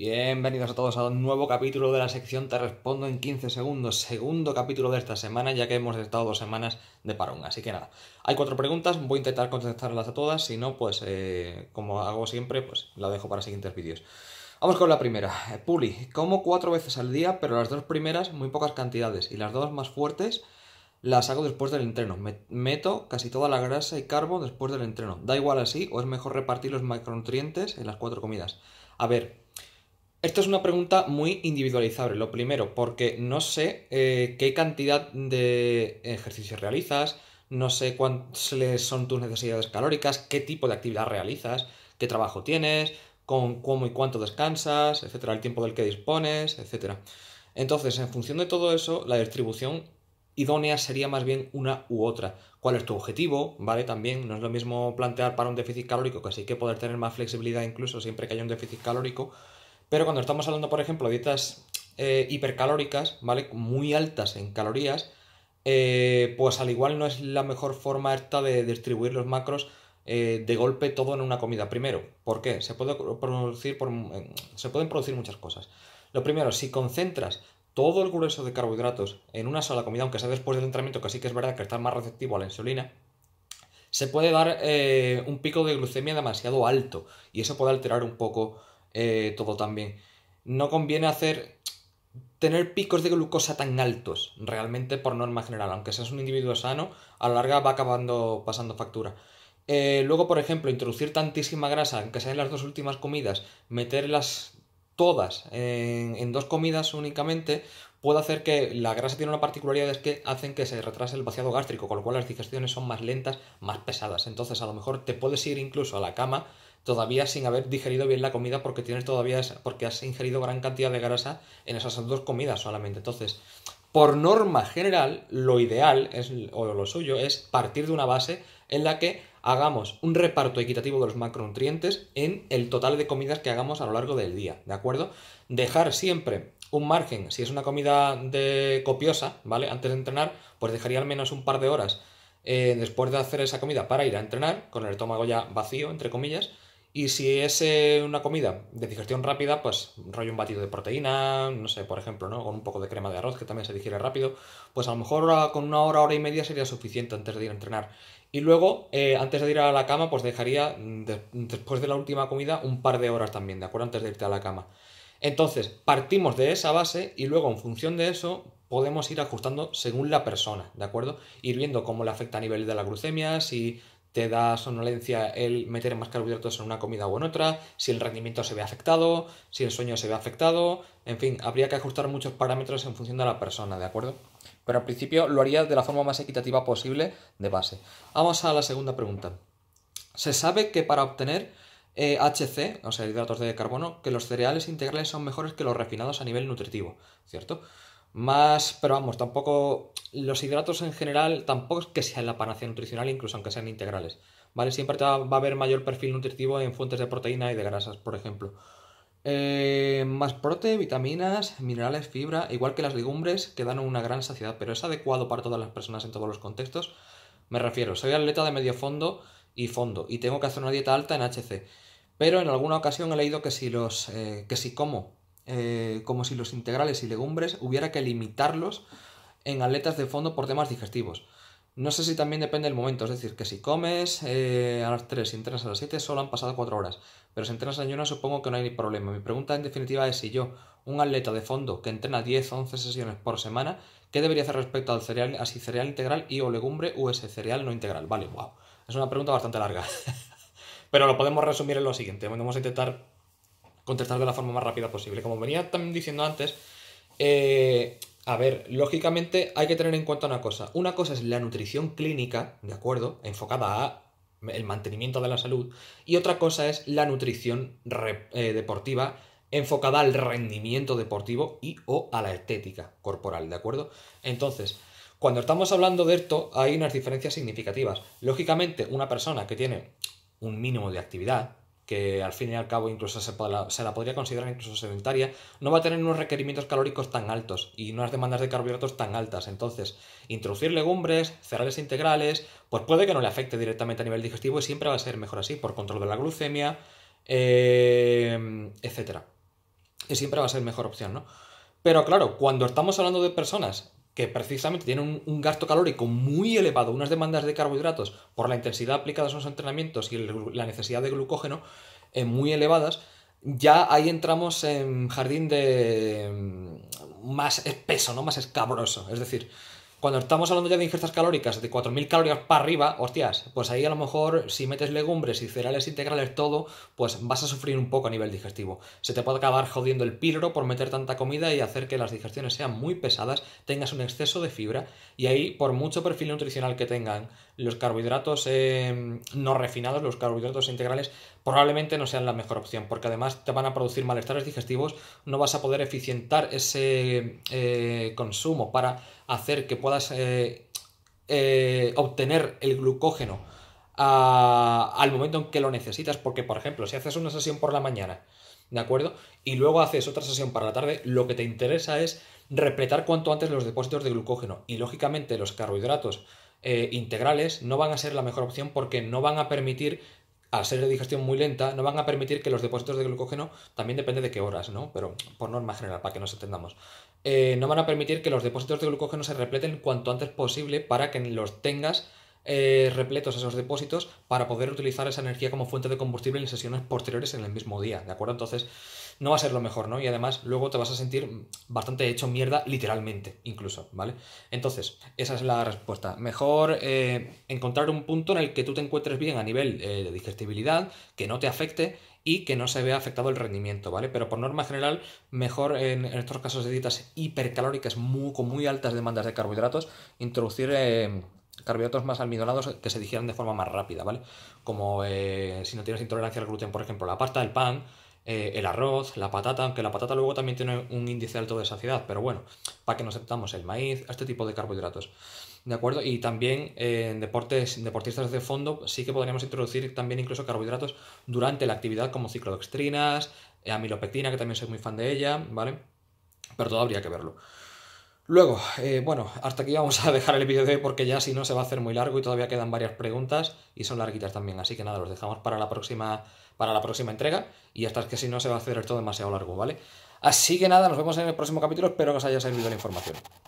Bienvenidos a todos a un nuevo capítulo de la sección Te respondo en 15 segundos, segundo capítulo de esta semana ya que hemos estado dos semanas de parón, así que nada, hay cuatro preguntas, voy a intentar contestarlas a todas, si no, pues eh, como hago siempre, pues la dejo para siguientes vídeos. Vamos con la primera, eh, Puli, como cuatro veces al día, pero las dos primeras muy pocas cantidades y las dos más fuertes las hago después del entreno. meto casi toda la grasa y carbo después del entreno. Da igual así o es mejor repartir los macronutrientes en las cuatro comidas. A ver, esto es una pregunta muy individualizable, lo primero, porque no sé eh, qué cantidad de ejercicios realizas, no sé cuáles son tus necesidades calóricas, qué tipo de actividad realizas, qué trabajo tienes, con cómo y cuánto descansas, etcétera, el tiempo del que dispones, etcétera. Entonces, en función de todo eso, la distribución idónea sería más bien una u otra. ¿Cuál es tu objetivo? ¿Vale? También no es lo mismo plantear para un déficit calórico, que sí que poder tener más flexibilidad incluso siempre que haya un déficit calórico pero cuando estamos hablando, por ejemplo, de dietas eh, hipercalóricas, ¿vale? Muy altas en calorías, eh, pues al igual no es la mejor forma esta de distribuir los macros eh, de golpe todo en una comida. Primero, ¿por qué? Se, puede producir se pueden producir muchas cosas. Lo primero, si concentras todo el grueso de carbohidratos en una sola comida, aunque sea después del entrenamiento, que sí que es verdad que estás más receptivo a la insulina, se puede dar un pico de glucemia demasiado alto y eso puede alterar un poco eh, todo también. No conviene hacer tener picos de glucosa tan altos, realmente por norma general. Aunque seas un individuo sano, a la larga va acabando pasando factura. Eh, luego, por ejemplo, introducir tantísima grasa, aunque sean las dos últimas comidas, meterlas todas en dos comidas únicamente, puede hacer que la grasa tiene una particularidad es que hacen que se retrase el vaciado gástrico, con lo cual las digestiones son más lentas, más pesadas. Entonces a lo mejor te puedes ir incluso a la cama todavía sin haber digerido bien la comida porque tienes todavía porque has ingerido gran cantidad de grasa en esas dos comidas solamente. Entonces, por norma general, lo ideal es o lo suyo es partir de una base en la que hagamos un reparto equitativo de los macronutrientes en el total de comidas que hagamos a lo largo del día, ¿de acuerdo? Dejar siempre un margen, si es una comida de copiosa, ¿vale? Antes de entrenar, pues dejaría al menos un par de horas eh, después de hacer esa comida para ir a entrenar, con el estómago ya vacío, entre comillas. Y si es eh, una comida de digestión rápida, pues rollo un batido de proteína, no sé, por ejemplo, ¿no? Con un poco de crema de arroz que también se digiere rápido, pues a lo mejor ah, con una hora, hora y media sería suficiente antes de ir a entrenar. Y luego, eh, antes de ir a la cama, pues dejaría mm, después de la última comida un par de horas también, ¿de acuerdo? Antes de irte a la cama. Entonces, partimos de esa base y luego en función de eso podemos ir ajustando según la persona, ¿de acuerdo? Ir viendo cómo le afecta a nivel de la glucemia, si te da sonolencia el meter más carbohidratos en una comida o en otra, si el rendimiento se ve afectado, si el sueño se ve afectado, en fin, habría que ajustar muchos parámetros en función de la persona, ¿de acuerdo? Pero al principio lo haría de la forma más equitativa posible de base. Vamos a la segunda pregunta. Se sabe que para obtener e HC, o sea, hidratos de carbono, que los cereales integrales son mejores que los refinados a nivel nutritivo, ¿cierto? Más, pero vamos, tampoco los hidratos en general tampoco es que sean la panacea nutricional, incluso aunque sean integrales, ¿vale? Siempre va a haber mayor perfil nutritivo en fuentes de proteína y de grasas, por ejemplo. Eh, más prote, vitaminas, minerales, fibra, igual que las legumbres, que dan una gran saciedad, pero es adecuado para todas las personas en todos los contextos. Me refiero, soy atleta de medio fondo y fondo, y tengo que hacer una dieta alta en HC. Pero en alguna ocasión he leído que si los. Eh, que si como. Eh, como si los integrales y legumbres hubiera que limitarlos en atletas de fondo por temas digestivos. No sé si también depende del momento, es decir, que si comes eh, a las 3 y entrenas a las 7 solo han pasado 4 horas, pero si entrenas a ayunas supongo que no hay ni problema. Mi pregunta en definitiva es si yo, un atleta de fondo que entrena 10 o 11 sesiones por semana, ¿qué debería hacer respecto al cereal, así cereal integral y o legumbre o ese cereal no integral? Vale, wow, es una pregunta bastante larga. Pero lo podemos resumir en lo siguiente. Vamos a intentar contestar de la forma más rápida posible. Como venía también diciendo antes, eh, a ver, lógicamente hay que tener en cuenta una cosa. Una cosa es la nutrición clínica, ¿de acuerdo? Enfocada a el mantenimiento de la salud. Y otra cosa es la nutrición eh, deportiva enfocada al rendimiento deportivo y o a la estética corporal, ¿de acuerdo? Entonces, cuando estamos hablando de esto, hay unas diferencias significativas. Lógicamente, una persona que tiene un mínimo de actividad, que al fin y al cabo incluso se, la, podría considerar incluso sedentaria, no va a tener unos requerimientos calóricos tan altos y unas demandas de carbohidratos tan altas. Entonces, introducir legumbres, cereales integrales, pues puede que no le afecte directamente a nivel digestivo y siempre va a ser mejor así, por control de la glucemia, eh, etcétera. Y siempre va a ser mejor opción, ¿no? Pero claro, cuando estamos hablando de personas que precisamente tienen un, gasto calórico muy elevado, unas demandas de carbohidratos por la intensidad aplicada a los entrenamientos y la necesidad de glucógeno eh, muy elevadas, ya ahí entramos en jardín de mm, más espeso, ¿no? Más escabroso. Es decir, cuando estamos hablando ya de ingestas calóricas de 4.000 calorías para arriba, hostias, pues ahí a lo mejor si metes legumbres y cereales integrales todo, pues vas a sufrir un poco a nivel digestivo. Se te puede acabar jodiendo el píloro por meter tanta comida y hacer que las digestiones sean muy pesadas, tengas un exceso de fibra y ahí por mucho perfil nutricional que tengan, los carbohidratos em, no refinados, los carbohidratos integrales, probablemente no sean la mejor opción, porque además te van a producir malestares digestivos, no vas a poder eficientar ese eh, consumo para hacer que puedas puedas eh, eh, obtener el glucógeno ah, al momento en que lo necesitas. Porque, por ejemplo, si haces una sesión por la mañana, ¿de acuerdo? Y luego haces otra sesión para la tarde, lo que te interesa es repletar cuanto antes los depósitos de glucógeno. Y lógicamente los carbohidratos eh, integrales no van a ser la mejor opción porque no van a permitir al ser de digestión muy lenta, no van a permitir que los depósitos de glucógeno, también depende de qué horas, ¿no? Pero por norma general, para que nos entendamos, eh, no van a permitir que los depósitos de glucógeno se repleten cuanto antes posible para que los tengas eh, repletos esos depósitos para poder utilizar esa energía como fuente de combustible en sesiones posteriores en el mismo día, ¿de acuerdo? Entonces no va a ser lo mejor, ¿no? Y además luego te vas a sentir bastante hecho mierda literalmente, incluso, ¿vale? Entonces, esa es la respuesta. Mejor eh, encontrar un punto en el que tú te encuentres bien a nivel eh, de digestibilidad, que no te afecte y que no se vea afectado el rendimiento, ¿vale? Pero por norma general, mejor en, estos casos de dietas hipercalóricas con muy altas demandas de carbohidratos, introducir carbohidratos más almidonados que se digieran de forma más rápida, ¿vale? Como eh, si no tienes intolerancia al gluten, por ejemplo, la pasta, el pan, eh, el arroz, la patata, aunque la patata luego también tiene un índice alto de saciedad, pero bueno, para que nos aceptamos el maíz, este tipo de carbohidratos. ¿De acuerdo? Y también eh, en deportes, deportistas de fondo sí que podríamos introducir también incluso carbohidratos durante la actividad como ciclodextrinas, amilopectina, que también soy muy fan de ella, ¿vale? Pero todo habría que verlo. Luego, eh, bueno, hasta aquí vamos a dejar el vídeo de hoy porque ya si no se va a hacer muy largo y todavía quedan varias preguntas y son larguitas también, así que nada, los dejamos para la próxima, para la próxima entrega y hasta que si no se va a hacer todo demasiado largo, ¿vale? Así que nada, nos vemos en el próximo capítulo, espero que os haya servido la información.